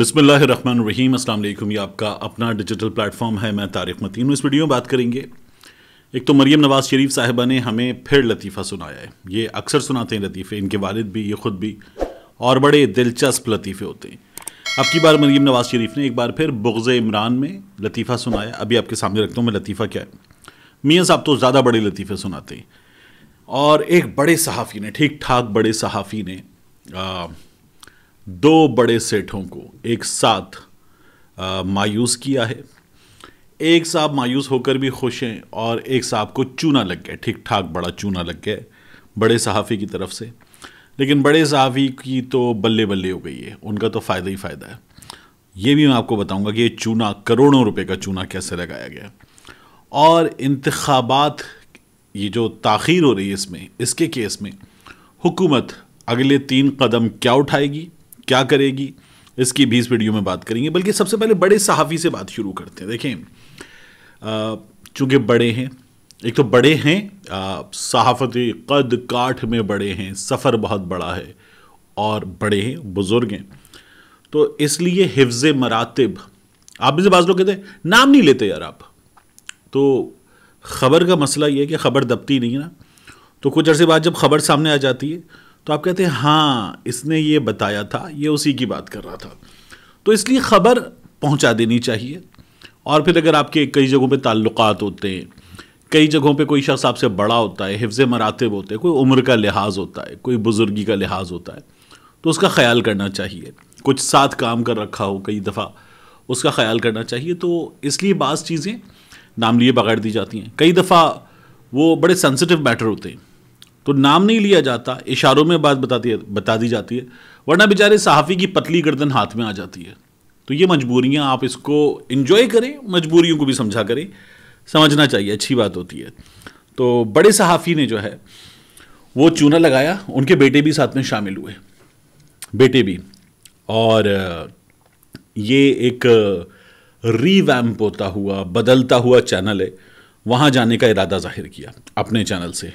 बिसमीम असल ये आपका अपना डिजिटल प्लेटफॉर्म है मैं तारिक मतीन इस वीडियो में बात करेंगे एक तो मरीम नवाज़ शरीफ साहिबा ने हमें फिर लतीफ़ा सुनाया है ये अक्सर सुनाते हैं लतीफ़े इनके वालिद भी ये ख़ुद भी और बड़े दिलचस्प लतीफ़े होते हैं अब की बार मरीम नवाज़ शरीफ ने एक बार फिर बुग़ इमरान में लतीफ़ा सुनाया अभी आपके सामने रखता हूँ मैं लतीफ़ा क्या है मियाँ साहब तो ज़्यादा बड़े लतीफ़े सुनाते हैं और एक बड़े सहाफ़ी ने ठीक ठाक बड़े सहाफ़ी ने दो बड़े सेठों को एक साथ आ, मायूस किया है एक साहब मायूस होकर भी खुश हैं और एक साहब को चूना लग गया ठीक ठाक बड़ा चूना लग गया बड़े सहाफ़ी की तरफ से लेकिन बड़े सहाफ़ी की तो बल्ले बल्ले हो गई है उनका तो फ़ायदा ही फ़ायदा है ये भी मैं आपको बताऊंगा कि ये चूना करोड़ों रुपए का चूना कैसे लगाया गया और इंतबात ये जो ताखीर हो रही है इसमें इसके केस में हुकूमत अगले तीन कदम क्या उठाएगी क्या करेगी इसकी बीस वीडियो में बात करेंगे बल्कि सबसे पहले बड़े सहाफ़ी से बात शुरू करते हैं देखें चूँकि बड़े हैं एक तो बड़े हैं सहाफ़ती कद काठ में बड़े हैं सफ़र बहुत बड़ा है और बड़े हैं बुज़ुर्ग हैं तो इसलिए हिफ्ज़ मरातब आप भी से बाज लोग कहते हैं नाम नहीं लेते यार आप तो ख़बर का मसला ये है कि ख़बर दबती नहीं है ना तो कुछ अरसे बाद जब ख़बर सामने आ जाती है तो आप कहते हैं हाँ इसने ये बताया था ये उसी की बात कर रहा था तो इसलिए ख़बर पहुंचा देनी चाहिए और फिर अगर आपके कई जगहों पे ताल्लुक होते हैं कई जगहों पे कोई शख्स आपसे बड़ा होता है हिफ्ज़ मरातब होते हैं कोई उम्र का लिहाज होता है कोई बुज़ुर्गी का लिहाज होता है तो उसका ख्याल करना चाहिए कुछ साथ काम कर रखा हो कई दफ़ा उसका ख्याल करना चाहिए तो इसलिए बाज़ चीज़ें नाम लिए बगैर दी जाती हैं कई दफ़ा वो बड़े सेंसिटिव मैटर होते हैं तो नाम नहीं लिया जाता इशारों में बात बताती है बता दी जाती है वरना बेचारे सहाफ़ी की पतली गर्दन हाथ में आ जाती है तो ये मजबूरियाँ आप इसको इन्जॉय करें मजबूरियों को भी समझा करें समझना चाहिए अच्छी बात होती है तो बड़े सहाफ़ी ने जो है वो चूना लगाया उनके बेटे भी साथ में शामिल हुए बेटे भी और ये एक रीवैम्प होता हुआ बदलता हुआ चैनल है वहाँ जाने का इरादा जाहिर किया अपने चैनल से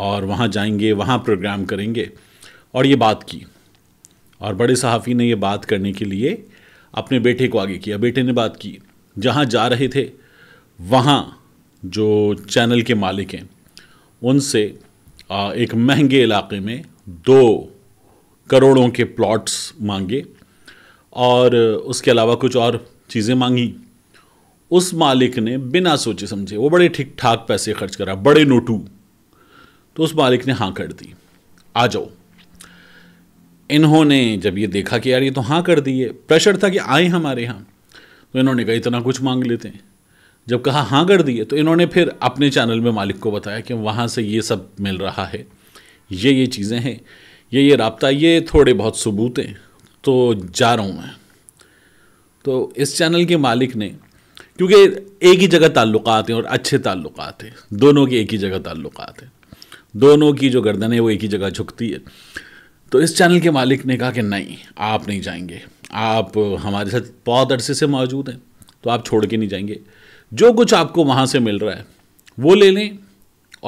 और वहाँ जाएंगे वहाँ प्रोग्राम करेंगे और ये बात की और बड़े सहाफ़ी ने ये बात करने के लिए अपने बेटे को आगे किया बेटे ने बात की जहाँ जा रहे थे वहाँ जो चैनल के मालिक हैं उनसे एक महंगे इलाके में दो करोड़ों के प्लॉट्स मांगे और उसके अलावा कुछ और चीज़ें मांगी उस मालिक ने बिना सोचे समझे वो बड़े ठीक ठाक पैसे खर्च करा बड़े नोटू तो उस मालिक ने हाँ कर दी आ जाओ इन्होंने जब ये देखा कि यार ये तो हाँ कर दिए प्रेशर था कि आए हमारे यहाँ तो इन्होंने कहा इतना कुछ मांग लेते हैं जब कहा हाँ कर दिए तो इन्होंने फिर अपने चैनल में मालिक को बताया कि वहाँ से ये सब मिल रहा है ये ये चीज़ें हैं ये ये रबता ये थोड़े बहुत सबूत हैं तो जा रहा हूँ मैं तो इस चैनल के मालिक ने क्योंकि एक ही जगह ताल्लुकात हैं और अच्छे ताल्लुकात हैं दोनों के एक ही जगह ताल्लुकात हैं दोनों की जो गर्दन है वो एक ही जगह झुकती है तो इस चैनल के मालिक ने कहा कि नहीं आप नहीं जाएंगे आप हमारे साथ बहुत अरसे से मौजूद हैं तो आप छोड़ के नहीं जाएंगे जो कुछ आपको वहाँ से मिल रहा है वो ले लें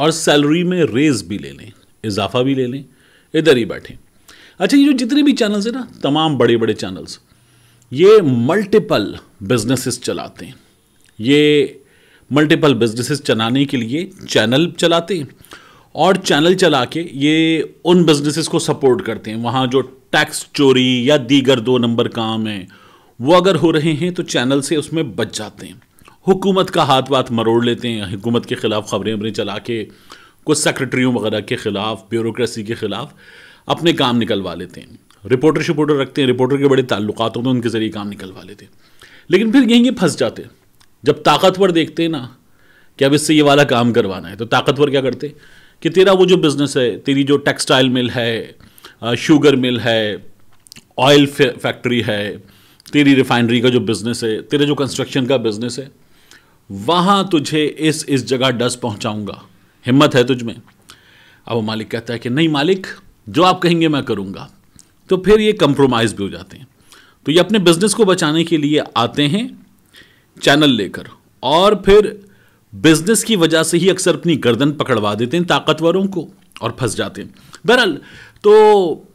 और सैलरी में रेज भी ले लें इजाफा भी ले लें इधर ही बैठें अच्छा ये जो जितने भी चैनल्स हैं ना तमाम बड़े बड़े चैनल्स ये मल्टीपल बिजनेसेस चलाते हैं ये मल्टीपल बिजनेसेस चलाने के लिए चैनल चलाते हैं और चैनल चला के ये उन बिजनेसेस को सपोर्ट करते हैं वहाँ जो टैक्स चोरी या दीगर दो नंबर काम हैं वो अगर हो रहे हैं तो चैनल से उसमें बच जाते हैं हुकूमत का हाथ वाथ मरोड़ लेते हैं हुकूमत के ख़िलाफ़ खबरें वबरें चला के कुछ सेक्रेटरीों वगैरह के ख़िलाफ़ ब्यूरोसी के ख़िलाफ़ अपने काम निकलवा लेते हैं रिपोर्टर शिपोर्टर रखते हैं रिपोर्टर के बड़े ताल्लुक होते हैं उनके ज़रिए काम निकलवा लेते हैं लेकिन फिर यहीं फंस जाते जब ताकतवर देखते हैं ना कि अब इससे ये वाला काम करवाना है तो ताकतवर क्या करते हैं कि तेरा वो जो बिज़नेस है तेरी जो टेक्सटाइल मिल है शुगर मिल है ऑयल फैक्ट्री है तेरी रिफाइनरी का जो बिज़नेस है तेरे जो कंस्ट्रक्शन का बिज़नेस है वहाँ तुझे इस इस जगह डस पहुँचाऊँगा हिम्मत है तुझ में अब वो मालिक कहता है कि नहीं मालिक जो आप कहेंगे मैं करूँगा तो फिर ये कंप्रोमाइज़ भी हो जाते हैं तो ये अपने बिज़नेस को बचाने के लिए आते हैं चैनल लेकर और फिर बिजनेस की वजह से ही अक्सर अपनी गर्दन पकड़वा देते हैं ताकतवरों को और फंस जाते हैं बहरहाल तो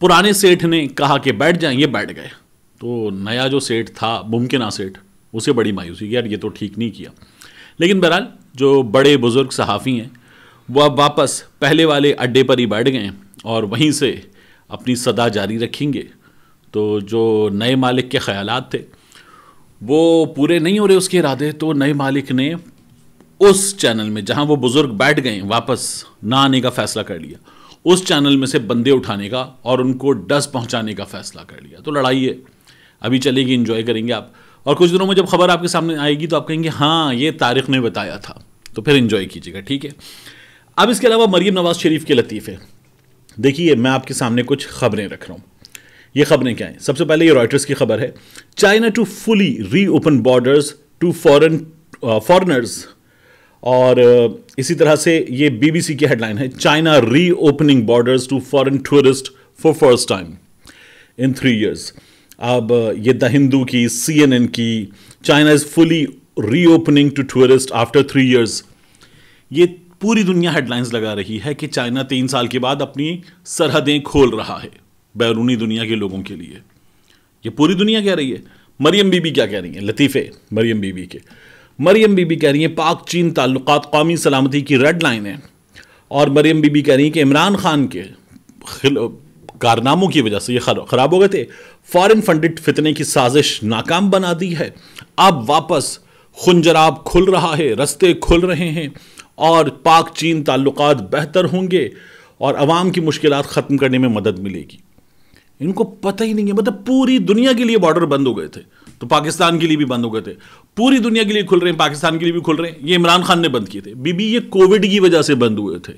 पुराने सेठ ने कहा कि बैठ जाए ये बैठ गए तो नया जो सेठ था मुमकिन सेठ उसे बड़ी मायूसी यार ये तो ठीक नहीं किया लेकिन बहरहाल जो बड़े बुज़ुर्ग सहाफ़ी हैं वह अब वापस पहले वाले अड्डे पर ही बैठ गए और वहीं से अपनी सदा जारी रखेंगे तो जो नए मालिक के ख्याल थे वो पूरे नहीं हो रहे उसके इरादे तो नए मालिक ने उस चैनल में जहां वो बुज़ुर्ग बैठ गए वापस ना आने का फैसला कर लिया उस चैनल में से बंदे उठाने का और उनको डस पहुंचाने का फैसला कर लिया तो लड़ाई है अभी चलेगी इन्जॉय करेंगे आप और कुछ दिनों में जब खबर आपके सामने आएगी तो आप कहेंगे हाँ ये तारीख ने बताया था तो फिर इन्जॉय कीजिएगा ठीक है अब इसके अलावा मरीम नवाज शरीफ के लतीफ़े देखिए मैं आपके सामने कुछ खबरें रख रहा हूँ ये खबरें क्या हैं सबसे पहले ये रॉयटर्स की खबर है China to fully reopen borders to foreign foreigners और uh, इसी तरह से ये बीबीसी की हेडलाइन है China reopening borders to foreign tourist for first time in three years अब uh, ये द हिंदू की सी एन एन की China is fully reopening to tourist after three years ये पूरी दुनिया हेडलाइंस लगा रही है कि चाइना तीन साल के बाद अपनी सरहदें खोल रहा है बैरूनी दुनिया के लोगों के लिए ये पूरी दुनिया कह रही है मरियम बीबी क्या कह रही हैं लतीफ़े मरियम बीबी के मरियम बीबी कह रही हैं पाक चीन ताल्लुक कौमी सलामती की रेड लाइन है और मरियम बीबी कह रही हैं कि इमरान खान के कारनामों की वजह से ये ख़राब हो गए थे फॉरेन फंडेड फितने की साजिश नाकाम बना दी है अब वापस खुंजराब खुल रहा है रस्ते खुल रहे हैं और पाक चीन ताल्लुक़ बेहतर होंगे और आवाम की मुश्किल ख़त्म करने में मदद मिलेगी इनको पता ही नहीं है मतलब पूरी दुनिया के लिए बॉर्डर बंद हो गए थे तो पाकिस्तान के लिए भी बंद हो गए थे पूरी दुनिया के लिए खुल रहे हैं पाकिस्तान के लिए भी खुल रहे हैं ये इमरान खान ने बंद किए थे बीबी ये कोविड की वजह से बंद हुए थे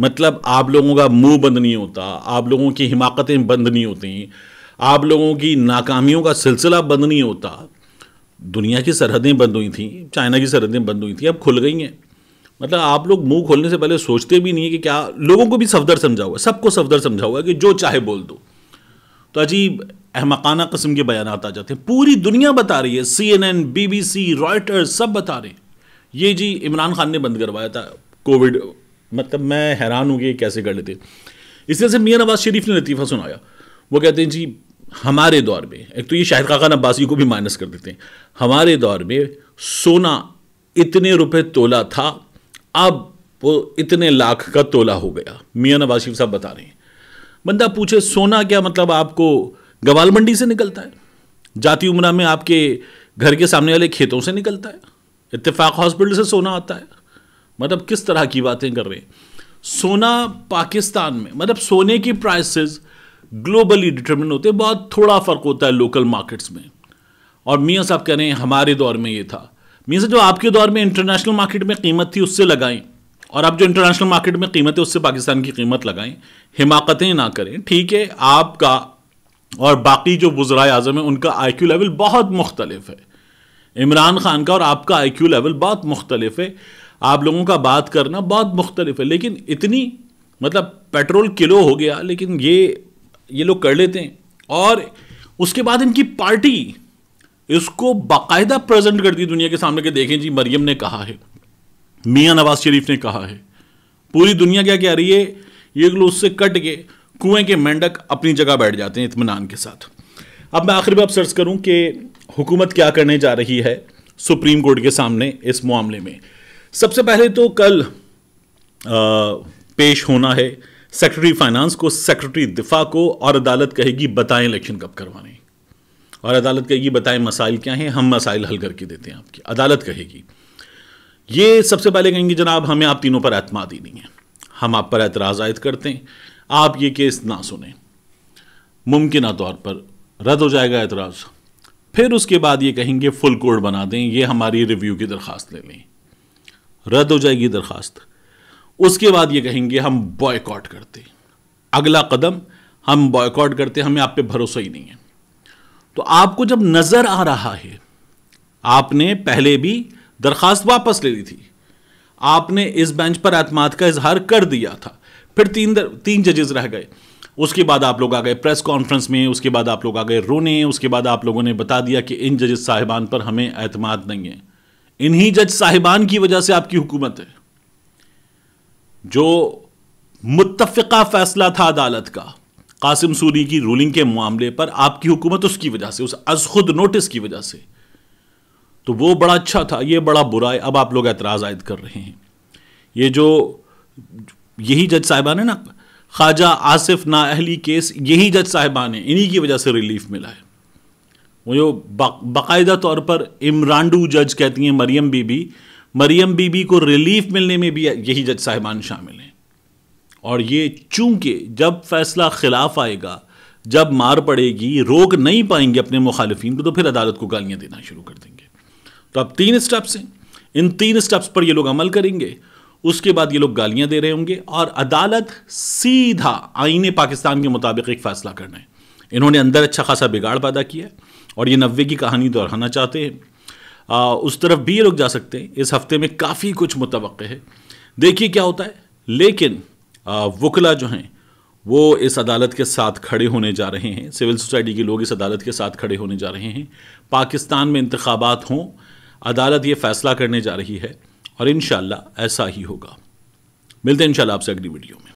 मतलब आप लोगों का मुंह बंद नहीं होता आप लोगों की हिमाकतें बंद नहीं होती आप लोगों की नाकामियों का सिलसिला बंद नहीं होता दुनिया की सरहदें बंद हुई थी चाइना की सरहदें बंद हुई थी अब खुल गई हैं मतलब आप लोग मुंह खोलने से पहले सोचते भी नहीं है कि क्या लोगों को भी सफदर समझा हुआ सबको सफदर समझा हुआ है कि जो चाहे बोल दो तो अजीब अहमकाना कस्म के बयान आ जाते हैं पूरी दुनिया बता रही है C N N B B C Reuters सब बता रहे हैं ये जी इमरान खान ने बंद करवाया था कोविड मतलब मैं हैरान हूँ कि कैसे कर लेते इस तरह से मियाँ नवाज शरीफ ने लतीफ़ा सुनाया वो कहते हैं जी हमारे दौर में एक तो ये शाहिद खान अब्बासी को भी माइनस कर देते हैं हमारे दौर में सोना इतने रुपए तोला था अब वो इतने लाख का तोला हो गया मियाँ नवाज शरीफ साहब बता रहे हैं बंदा पूछे सोना क्या मतलब आपको गवाल मंडी से निकलता है जाति उमरा में आपके घर के सामने वाले खेतों से निकलता है इत्तेफाक हॉस्पिटल से सोना आता है मतलब किस तरह की बातें कर रहे हैं सोना पाकिस्तान में मतलब सोने की प्राइसेस ग्लोबली डिटर्मिन होते हैं बहुत थोड़ा फ़र्क होता है लोकल मार्केट्स में और मियाँ साहब कह रहे हैं हमारे दौर में ये था मियाँ साहब जो आपके दौर में इंटरनेशनल मार्केट में कीमत थी उससे लगाएं और आप जो इंटरनेशनल मार्केट में कीमत है उससे पाकिस्तान की कीमत लगाएं हिमाकतें ना करें ठीक है आपका और बाकी जो वज्रा आजम है उनका आई क्यू लेवल बहुत मुख्तलिफ है इमरान खान का और आपका आई क्यू लेवल बहुत मुख्तलिफ है आप लोगों का बात करना बहुत मुख्तलिफ है लेकिन इतनी मतलब पेट्रोल किलो हो गया लेकिन ये ये लोग कर लेते हैं और उसके बाद इनकी पार्टी इसको बाकायदा प्रेजेंट करती दुनिया के सामने के देखें जी मरियम ने कहा है मियाँ नवाज शरीफ ने कहा है पूरी दुनिया क्या कह रही है ये लोग उससे कट के कुएं के मेंढक अपनी जगह बैठ जाते हैं इतमान के साथ अब मैं आखिर बार सर्च करूं कि हुकूमत क्या करने जा रही है सुप्रीम कोर्ट के सामने इस मामले में सबसे पहले तो कल आ, पेश होना है सेक्रेटरी फाइनेंस को सेक्रेटरी दिफा को और अदालत कहेगी बताएं इलेक्शन कब करवाने और अदालत कहेगी बताएं मसाइल क्या हैं हम मसाइल हल करके देते हैं आपकी अदालत कहेगी ये सबसे पहले कहेंगे जनाब हमें आप तीनों पर एतमाद ही नहीं है हम आप पर एतराज़ आयद करते हैं आप ये केस ना सुने मुमकिन तौर पर रद्द हो जाएगा एतराज़ फिर उसके बाद ये कहेंगे फुल कोर्ट बना दें ये हमारी रिव्यू की दरख्वास्त ले लें रद्द हो जाएगी दरख्वास्त उसके बाद ये कहेंगे हम बॉयकॉट करते अगला कदम हम बॉयकॉट करते हमें आप पे भरोसा ही नहीं है तो आपको जब नज़र आ रहा है आपने पहले भी दरखास्त वापस ले ली थी आपने इस बेंच पर एतमाद का इजहार कर दिया था फिर तीन दर, तीन जजेस रह गए उसके बाद आप लोग आ गए प्रेस कॉन्फ्रेंस में उसके बाद आप लोग आ गए रोने उसके बाद आप लोगों ने बता दिया कि इन जजेस साहिबान पर हमें एतमाद नहीं है इन्हीं जज साहिबान की वजह से आपकी हुकूमत है जो मुतफ़ा फैसला था अदालत का कासिम सूरी की रूलिंग के मामले पर आपकी हुकूमत उसकी वजह से उस अज खुद नोटिस की वजह से तो वो बड़ा अच्छा था ये बड़ा बुरा है अब आप लोग एतराज़ आयद कर रहे हैं ये जो यही जज साहिबान है ना ख्वाजा आसिफ ना अहली केस यही जज साहिबान है इन्हीं की वजह से रिलीफ मिला है वो जो बाकायदा तौर पर इमरानडू जज कहती हैं मरियम बीबी मरियम बीबी को रिलीफ मिलने में भी यही जज साहिबान शामिल हैं और ये चूंकि जब फैसला खिलाफ आएगा जब मार पड़ेगी रोक नहीं पाएंगे अपने मुखालफी को तो फिर अदालत को गालियाँ देना शुरू कर देंगे तो अब तीन स्टेप्स हैं इन तीन स्टेप्स पर ये लोग अमल करेंगे उसके बाद ये लोग गालियां दे रहे होंगे और अदालत सीधा आईने पाकिस्तान के मुताबिक एक फैसला करना है इन्होंने अंदर अच्छा खासा बिगाड़ पैदा किया और ये नब्बे की कहानी दोहराना चाहते हैं आ, उस तरफ भी ये लोग जा सकते हैं इस हफ्ते में काफ़ी कुछ मुतव है देखिए क्या होता है लेकिन वकला जो हैं वो इस अदालत के साथ खड़े होने जा रहे हैं सिविल सोसाइटी के लोग इस अदालत के साथ खड़े होने जा रहे हैं पाकिस्तान में इंतबात हों अदालत ये फैसला करने जा रही है और इन ऐसा ही होगा मिलते हैं इन आपसे अगली वीडियो में